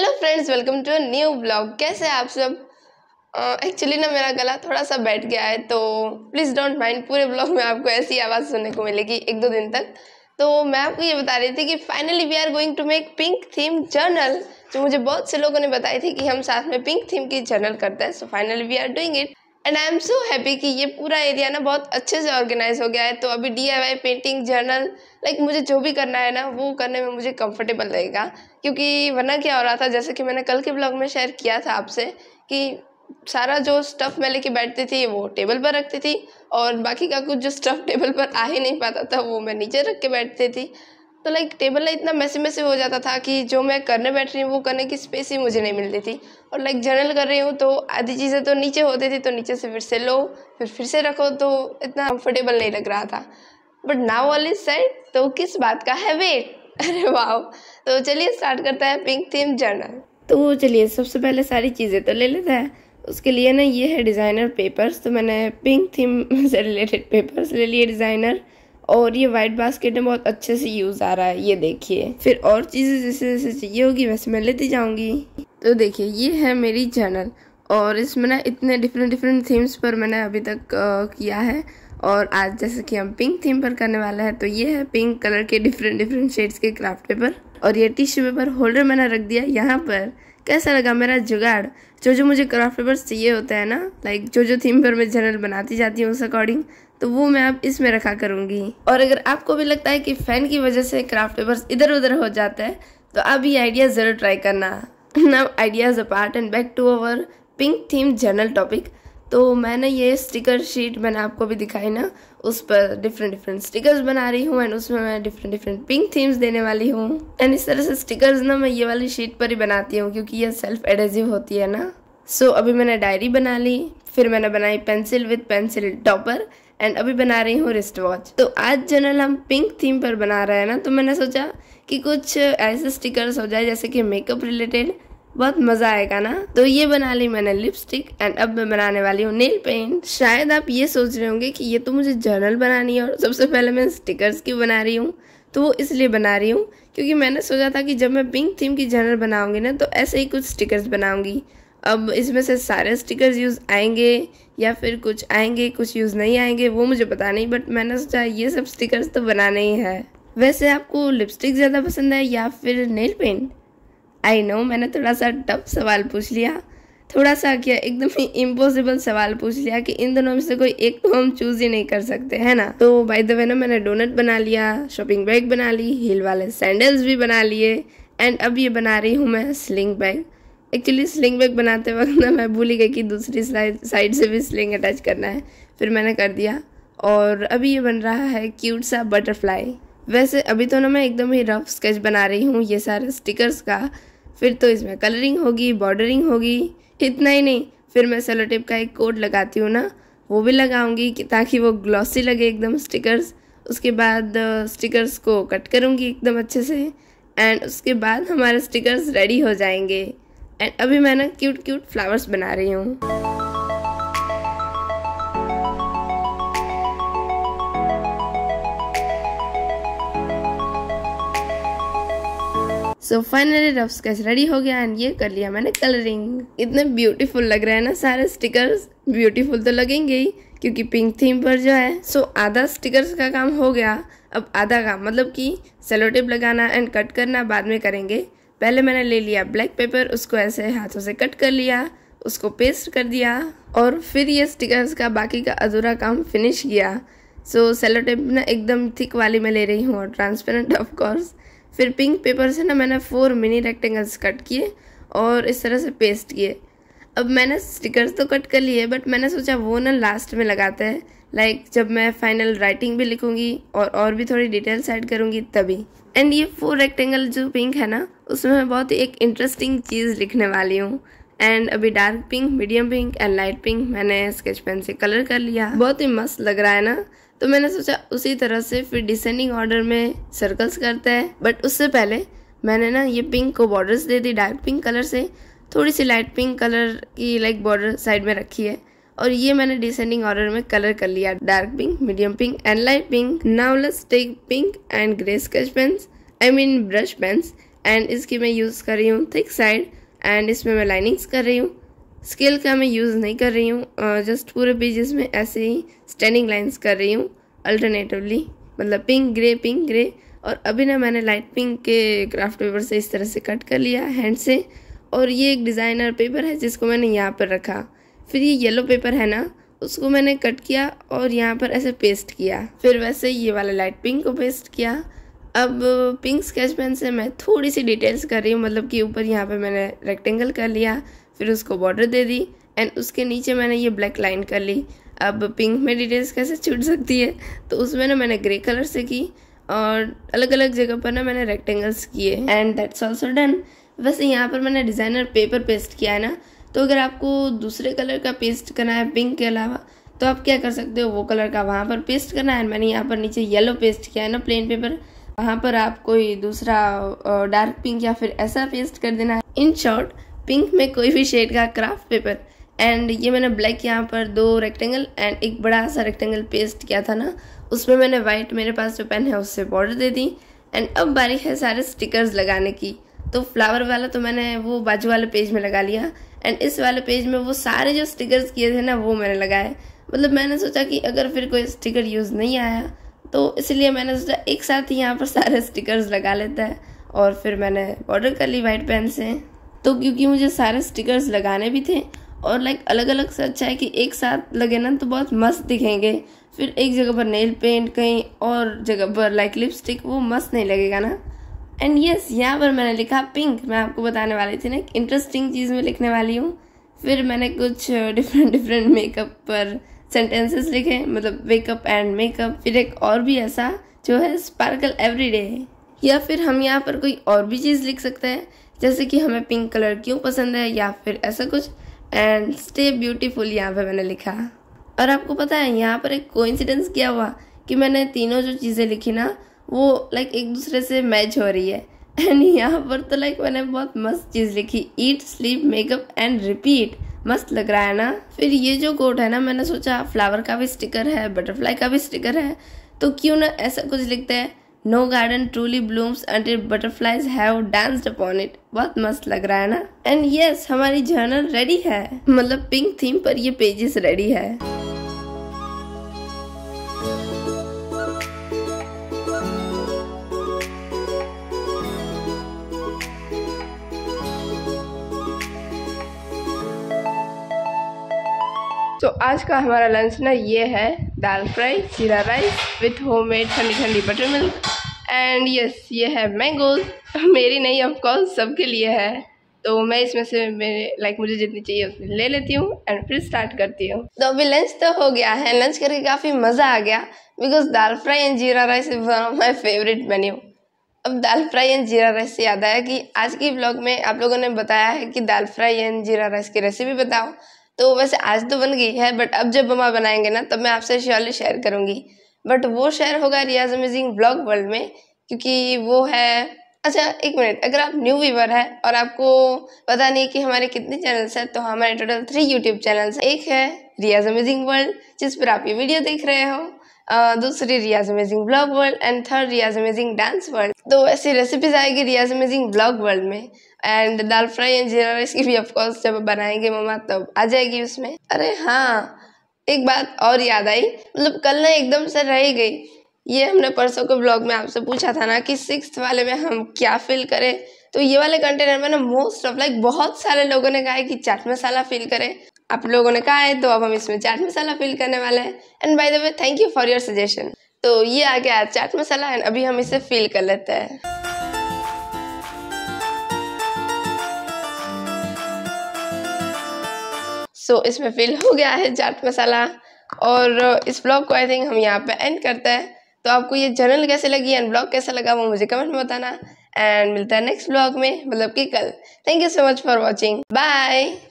hello friends welcome to new blog कैसे आप सब एक्चुअली uh, ना मेरा गला थोड़ा सा बैठ गया है तो प्लीज़ डोंट माइंड पूरे ब्लॉग में आपको ऐसी आवाज़ सुनने को मिलेगी एक दो दिन तक तो मैं आपको ये बता रही थी कि finally we are going to make pink theme journal जो मुझे बहुत से लोगों ने बताई थी कि हम साथ में पिंक थीम की जर्नल करते हैं so finally we are doing it and I am so happy कि ये पूरा एरिया ना बहुत अच्छे से ऑर्गेनाइज हो गया है तो अभी D I Y painting journal like मुझे जो भी करना है ना वो करने में मुझे कंफर्टेबल रहेगा क्योंकि वरना क्या हो रहा था जैसे कि मैंने कल के ब्लॉग में शेयर किया था आपसे कि सारा जो स्टफ़ मैं लेके बैठती थी वो टेबल पर रखती थी और बाकी का कुछ जो स्टफ़ टेबल पर आ ही नहीं पाता था वो मैं नीचे रख के बैठती थी तो लाइक टेबल ना इतना मैसे मैसे हो जाता था कि जो मैं करने बैठ रही हूँ वो करने की स्पेस ही मुझे नहीं मिलती थी और लाइक जर्नल कर रही हूँ तो आधी चीज़ें तो नीचे होती थी तो नीचे से फिर से लो फिर फिर से रखो तो इतना कम्फर्टेबल नहीं लग रहा था but now all is set तो किस बात का है वेट अरे वाह तो चलिए स्टार्ट करता है पिंक थीम जर्नल तो चलिए सबसे पहले सारी चीज़ें तो ले लेते हैं उसके लिए ना ये है डिज़ाइनर पेपर्स तो मैंने पिंक थीम से रिलेटेड पेपर्स ले लिए डिज़ाइनर और ये व्हाइट बास्केट में बहुत अच्छे से यूज़ आ रहा है ये देखिए फिर और चीज़ें जैसे जैसे चाहिए होगी वैसे मैं लेती जाऊंगी तो देखिए ये है मेरी जर्नल और इसमें ना इतने डिफरेंट डिफरेंट थीम्स पर मैंने अभी तक आ, किया है और आज जैसे कि हम पिंक थीम पर करने वाला है तो ये है पिंक कलर के डिफरेंट डिफरेंट शेड्स के क्राफ्ट पेपर और ये टिश्यू पेपर होल्डर मैंने रख दिया यहाँ पर कैसा लगा मेरा जुगाड़ जो जो मुझे क्राफ्ट पेपर चाहिए होता है ना लाइक जो जो थीम पर मैं जर्नल बनाती जाती हूँ उस अकॉर्डिंग तो वो मैं आप इसमें रखा करूँगी और अगर आपको भी लगता है कि फ़ैन की वजह से क्राफ्ट पेपर्स इधर उधर हो जाता है तो आप ये आइडिया ज़रूर ट्राई करना now ideas apart and back to our pink theme journal topic तो मैंने ये स्टिकर शीट मैंने आपको भी दिखाई ना उस पर डिफरेंट डिफरेंट स्टिकर्स बना रही हूँ एंड उसमें मैं डिफरेंट डिफरेंट पिंक थीम्स देने वाली हूँ एंड इस तरह से स्टिकर्स ना मैं ये वाली शीट पर ही बनाती हूँ क्योंकि ये सेल्फ एडेजिव होती है ना सो so, अभी मैंने डायरी बना ली फिर मैंने बनाई pencil with pencil topper and अभी बना रही हूँ रिस्ट वॉच तो आज जनरल हम पिंक थीम पर बना रहे हैं ना तो मैंने सोचा कि कुछ ऐसे स्टिकर्स हो जाए जैसे कि मेकअप रिलेटेड बहुत मजा आएगा ना तो ये बना ली मैंने लिपस्टिक एंड अब मैं बनाने वाली हूँ नेल पेंट शायद आप ये सोच रहे होंगे कि ये तो मुझे जर्नल बनानी है और सबसे पहले मैं स्टिकर्स की बना रही हूँ तो वो इसलिए बना रही हूँ क्योंकि मैंने सोचा था कि जब मैं पिंक थीम की जर्नल बनाऊंगी ना तो ऐसे ही कुछ स्टिकर्स बनाऊंगी अब इसमें से सारे स्टिकर्स यूज़ आएंगे या फिर कुछ आएंगे कुछ यूज़ नहीं आएंगे वो मुझे पता नहीं बट मैंने सोचा ये सब स्टिकर्स तो बनाने ही है वैसे आपको लिपस्टिक ज़्यादा पसंद है या फिर नेल पेंट आई नो मैंने थोड़ा सा टफ सवाल पूछ लिया थोड़ा सा क्या एकदम ही इम्पॉसिबल सवाल पूछ लिया कि इन दोनों में से कोई एक तो हम चूज ही नहीं कर सकते है ना तो बाय द वे ना मैंने डोनट बना लिया शॉपिंग बैग बना ली हील वाले सैंडल्स भी बना लिए एंड अब ये बना रही हूँ मैं sling bag actually sling bag बनाते वक्त ना मैं भूल ही गई कि दूसरी साइड से भी स्लिंग अटैच करना है फिर मैंने कर दिया और अभी ये बन रहा है क्यूट सा बटरफ्लाई वैसे अभी तो ना मैं एकदम ही रफ स्केच बना रही हूँ ये सारे स्टिकर्स का फिर तो इसमें कलरिंग होगी बॉर्डरिंग होगी इतना ही नहीं फिर मैं टेप का एक कोट लगाती हूँ ना वो भी लगाऊंगी ताकि वो ग्लॉसी लगे एकदम स्टिकर्स उसके बाद स्टिकर्स को कट करूँगी एकदम अच्छे से एंड उसके बाद हमारे स्टिकर्स रेडी हो जाएंगे एंड अभी मैं ना क्यूट क्यूट फ्लावर्स बना रही हूँ so finally rough sketch ready हो गया एंड ये कर लिया मैंने कलरिंग इतने ब्यूटीफुल लग रहे हैं ना सारे स्टिकर्स ब्यूटीफुल तो लगेंगे ही क्योंकि पिंक थीम पर जो है सो so, आधा स्टिकर्स का काम हो गया अब आधा काम मतलब कि सेलोटेप लगाना एंड कट करना बाद में करेंगे पहले मैंने ले लिया ब्लैक पेपर उसको ऐसे हाथों से कट कर लिया उसको पेस्ट कर दिया और फिर ये स्टिकर्स का बाकी का अधूरा काम फिनिश किया सो सेलो टेप ना एकदम थिक वाली में ले रही हूँ और ट्रांसपेरेंट ऑफ कोर्स फिर पिंक पेपर से ना मैंने फोर मिनी रेक्टेंगल्स कट किए और इस तरह से पेस्ट किए अब मैंने स्टिकर्स तो कट कर लिए बट मैंने सोचा वो ना लास्ट में लगाते हैं लाइक like, जब मैं फाइनल राइटिंग भी लिखूँगी और और भी थोड़ी डिटेल्स ऐड करूँगी तभी एंड ये फोर रेक्टेंगल जो पिंक है ना उसमें मैं बहुत ही एक इंटरेस्टिंग चीज़ लिखने वाली हूँ एंड अभी dark pink medium pink and light pink मैंने स्केच पेन से कलर कर लिया बहुत ही मस्त लग रहा है ना तो मैंने सोचा उसी तरह से फिर डिसेंडिंग ऑर्डर में सर्कल्स करते हैं बट उससे पहले मैंने ना ये पिंक को बॉर्डर्स दे दी डार्क पिंक कलर से थोड़ी सी लाइट पिंक कलर की लाइक बॉर्डर साइड में रखी है और ये मैंने डिसेंडिंग ऑर्डर में कलर कर लिया dark pink medium pink and light pink now let's take pink and grey sketch pens I mean brush pens and इसकी मैं यूज़ कर रही हूँ थिक साइड एंड इसमें मैं लाइनिंग्स कर रही हूँ स्केल का मैं यूज़ नहीं कर रही हूँ जस्ट पूरे पेजेस में ऐसे ही स्टैंडिंग लाइन्स कर रही हूँ अल्टरनेटिवली मतलब पिंक ग्रे पिंक ग्रे और अभी ना मैंने लाइट पिंक के क्राफ्ट पेपर से इस तरह से कट कर लिया हैंड से और ये एक डिज़ाइनर पेपर है जिसको मैंने यहाँ पर रखा फिर ये येलो पेपर है ना उसको मैंने कट किया और यहाँ पर ऐसे पेस्ट किया फिर वैसे ये वाला लाइट पिंक को पेस्ट किया अब पिंक स्केच पेन से मैं थोड़ी सी डिटेल्स कर रही हूँ मतलब कि ऊपर यहाँ पे मैंने रेक्टेंगल कर लिया फिर उसको बॉर्डर दे दी एंड उसके नीचे मैंने ये ब्लैक लाइन कर ली अब पिंक में डिटेल्स कैसे छूट सकती है तो उसमें ना मैंने ग्रे कलर से की और अलग अलग जगह पर ना मैंने रेक्टेंगल्स किए एंड दैट्स ऑल्सो डन वैसे यहाँ पर मैंने डिज़ाइनर पेपर पेस्ट किया है ना तो अगर आपको दूसरे कलर का पेस्ट करना है पिंक के अलावा तो आप क्या कर सकते हो वो कलर का वहाँ पर पेस्ट करना है मैंने यहाँ पर नीचे येलो पेस्ट किया है ना प्लेन पेपर वहाँ पर आप कोई दूसरा डार्क पिंक या फिर ऐसा पेस्ट कर देना है इन शॉर्ट पिंक में कोई भी शेड का क्राफ्ट पेपर एंड ये मैंने ब्लैक यहाँ पर दो रेक्टेंगल एंड एक बड़ा सा रेक्टेंगल पेस्ट किया था ना उसमें मैंने वाइट मेरे पास जो पेन है उससे बॉर्डर दे दी एंड अब बारी है सारे स्टिकर्स लगाने की तो फ्लावर वाला तो मैंने वो बाजू वाले पेज में लगा लिया एंड इस वाले पेज में वो सारे जो स्टिकर्स किए थे ना वो मैंने लगाए मतलब मैंने सोचा कि अगर फिर कोई स्टिकर यूज़ नहीं आया तो इसलिए मैंने सोचा एक साथ ही यहाँ पर सारे स्टिकर्स लगा लेता है और फिर मैंने बॉर्डर कर ली वाइट पेन से तो क्योंकि मुझे सारे स्टिकर्स लगाने भी थे और लाइक अलग अलग से अच्छा है कि एक साथ लगे ना तो बहुत मस्त दिखेंगे फिर एक जगह पर नेल पेंट कहीं और जगह पर लाइक लिपस्टिक वो मस्त नहीं लगेगा ना एंड यस yes, यहाँ पर मैंने लिखा पिंक मैं आपको बताने वाली थी ना इंटरेस्टिंग चीज़ में लिखने वाली हूँ फिर मैंने कुछ डिफरेंट डिफरेंट मेकअप पर सेंटेंसेस लिखे मतलब वेकअप एंड मेकअप फिर एक और भी ऐसा जो है स्पार्कल एवरी डे है या फिर हम यहाँ पर कोई और भी चीज़ लिख सकते हैं जैसे कि हमें पिंक कलर क्यों पसंद है या फिर ऐसा कुछ एंड स्टे ब्यूटीफुल यहाँ पे मैंने लिखा और आपको पता है यहाँ पर एक कोइंसिडेंस क्या हुआ कि मैंने तीनों जो चीज़ें लिखी ना वो लाइक एक दूसरे से मैच हो रही है एंड यहाँ पर तो लाइक मैंने बहुत मस्त चीज़ लिखी eat sleep makeup and repeat मस्त लग रहा है ना फिर ये जो कोट है ना मैंने सोचा फ्लावर का भी स्टिकर है बटरफ्लाई का भी स्टिकर है तो क्यों ना ऐसा कुछ लिखते हैं no garden truly blooms until butterflies have danced upon it बहुत मस्त लग रहा है ना एंड यस yes, हमारी जर्नल रेडी है मतलब पिंक थीम पर ये पेजेस रेडी है तो आज का हमारा लंच ना ये है dal fry jeera rice with home made ठंडी ठंडी बटर मिल्क एंड यस ये है मैंगोज मेरी नहीं ऑफकोर्स सबके लिए है तो मैं इसमें से मेरे लाइक मुझे जितनी चाहिए उतनी ले लेती हूँ एंड फिर स्टार्ट करती हूँ तो अभी लंच तो हो गया है लंच करके काफ़ी मज़ा आ गया because dal fry and jeera rice is one of my favourite menu अब dal fry and jeera rice से याद आया कि आज की ब्लॉग में आप लोगों ने बताया है कि dal fry and jeera rice की रेसिपी बताओ तो वैसे आज तो बन गई है बट अब जब आप बनाएंगे ना तब तो मैं आपसे श्योरली शेयर करूँगी बट वो शेयर होगा रियाज अमेजिंग ब्लॉग वर्ल्ड में क्योंकि वो है अच्छा एक मिनट अगर आप न्यू व्यूवर हैं और आपको पता नहीं कि हमारे कितने चैनल्स हैं तो हमारे टोटल थ्री यूट्यूब चैनल्स एक है रियाज अमेजिंग वर्ल्ड जिस पर आप ये वीडियो देख रहे हो दूसरी Riyaz amazing blog world and third Riyaz amazing dance world तो ऐसी रेसिपीज आएगी रियाज अमेजिंग ब्लॉग वर्ल्ड में and dal fry and jeera rice की भी ऑफकोर्स जब बनाएंगे मम्मा तब तो आ जाएगी उसमें अरे हाँ एक बात और याद आई मतलब कल ना एकदम से रह गई ये हमने परसों के ब्लॉग में आपसे पूछा था ना कि सिक्स वाले में हम क्या फील करें तो ये वाले कंटेनर में ना मोस्ट ऑफ लाइक बहुत सारे लोगों ने कहा है कि चाट मसाला फील करें आप लोगों ने कहा है तो अब हम इसमें चाट मसाला फिल करने वाले हैं and by the way thank you for your suggestion तो ये आ गया चाट मसाला एंड अभी हम इसे फिल कर लेते हैं सो so, इसमें फिल हो गया है चाट मसाला और इस ब्लॉग को आई थिंक हम यहाँ पे एंड करते हैं तो आपको ये जर्नल कैसे लगी एंड ब्लॉग कैसा लगा वो मुझे कमेंट में बताना एंड मिलता है नेक्स्ट ब्लॉग में मतलब कि कल thank you so much for watching bye